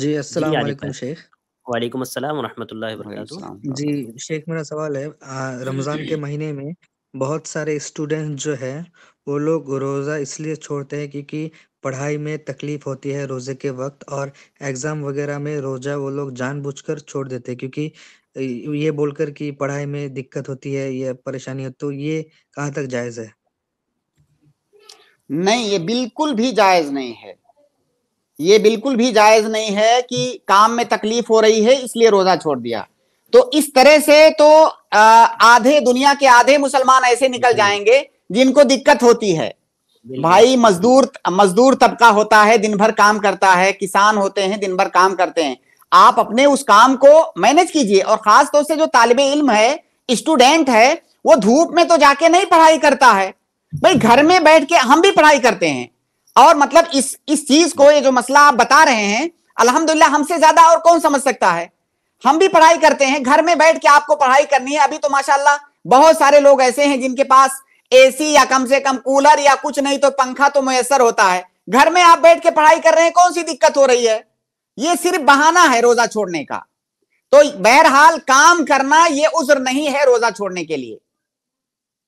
जी असल अस्सलाम वालेकुम शेख। वालेकुम अस्सलाम रहमतुल्लाहि व बरकातहू। जी, शेख मेरा सवाल है रमज़ान के महीने में बहुत सारे स्टूडेंट जो है, वो लोग रोज़ा इसलिए छोड़ते हैं क्योंकि पढ़ाई में तकलीफ़ होती है रोज़े के वक़्त और एग्ज़ाम वग़ैरह में रोज़ा वो लोग जानबूझकर छोड़ देते हैं क्योंकि ये बोलकर कि पढ़ाई में दिक्कत होती है या परेशानी हो तो ये कहाँ तक जायज़ है? नहीं, ये बिल्कुल भी जायज़ नहीं है। ये बिल्कुल भी जायज नहीं है कि काम में तकलीफ हो रही है इसलिए रोजा छोड़ दिया तो इस तरह से तो आधे दुनिया के आधे मुसलमान ऐसे निकल जाएंगे जिनको दिक्कत होती है भाई मजदूर मजदूर तबका होता है दिन भर काम करता है किसान होते हैं दिन भर काम करते हैं आप अपने उस काम को मैनेज कीजिए और खास तौर से जो तालब इल्म है स्टूडेंट है वो धूप में तो जाके नहीं पढ़ाई करता है भाई घर में बैठ के हम भी पढ़ाई करते हैं और मतलब इस इस चीज को ये जो मसला आप बता रहे हैं अल्हम्दुलिल्लाह हमसे ज्यादा और कौन समझ सकता है हम भी पढ़ाई करते हैं घर में बैठ के आपको पढ़ाई करनी है अभी तो माशाल्लाह बहुत सारे लोग ऐसे हैं जिनके पास एसी या कम से कम कूलर या कुछ नहीं तो पंखा तो मैसर होता है घर में आप बैठ के पढ़ाई कर रहे हैं कौन सी दिक्कत हो रही है ये सिर्फ बहाना है रोजा छोड़ने का तो बहरहाल काम करना ये उज्र नहीं है रोजा छोड़ने के लिए